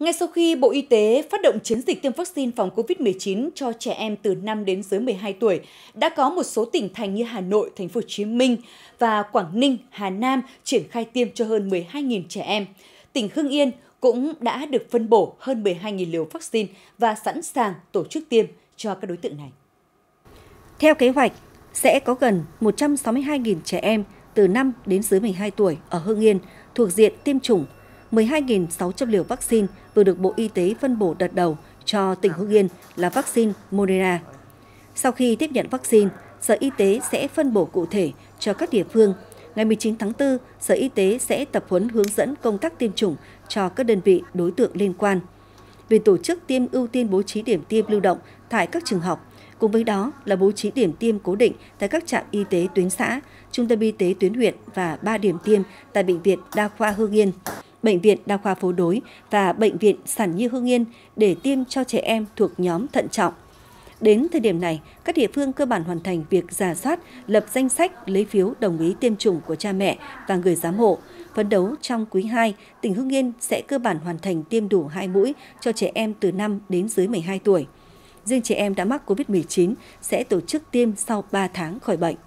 Ngay sau khi Bộ Y tế phát động chiến dịch tiêm vaccine phòng COVID-19 cho trẻ em từ 5 đến dưới 12 tuổi, đã có một số tỉnh thành như Hà Nội, Thành phố Hồ Chí Minh và Quảng Ninh, Hà Nam triển khai tiêm cho hơn 12.000 trẻ em. Tỉnh Hưng Yên cũng đã được phân bổ hơn 12.000 liều vaccine và sẵn sàng tổ chức tiêm cho các đối tượng này. Theo kế hoạch, sẽ có gần 162.000 trẻ em từ 5 đến dưới 12 tuổi ở Hưng Yên thuộc diện tiêm chủng 12.600 liều vaccine vừa được Bộ Y tế phân bổ đợt đầu cho tỉnh Hưng Yên là vaccine Moderna. Sau khi tiếp nhận vaccine, Sở Y tế sẽ phân bổ cụ thể cho các địa phương. Ngày 19 tháng 4, Sở Y tế sẽ tập huấn hướng dẫn công tác tiêm chủng cho các đơn vị đối tượng liên quan. Về tổ chức tiêm ưu tiên bố trí điểm tiêm lưu động tại các trường học, cùng với đó là bố trí điểm tiêm cố định tại các trạm y tế tuyến xã, trung tâm y tế tuyến huyện và 3 điểm tiêm tại Bệnh viện Đa khoa Hương Yên. Bệnh viện Đa khoa Phố Đối và Bệnh viện Sản Nhi Hương Yên để tiêm cho trẻ em thuộc nhóm thận trọng. Đến thời điểm này, các địa phương cơ bản hoàn thành việc giả soát, lập danh sách lấy phiếu đồng ý tiêm chủng của cha mẹ và người giám hộ. Phấn đấu trong quý 2, tỉnh Hương Yên sẽ cơ bản hoàn thành tiêm đủ 2 mũi cho trẻ em từ 5 đến dưới 12 tuổi. Riêng trẻ em đã mắc COVID-19 sẽ tổ chức tiêm sau 3 tháng khỏi bệnh.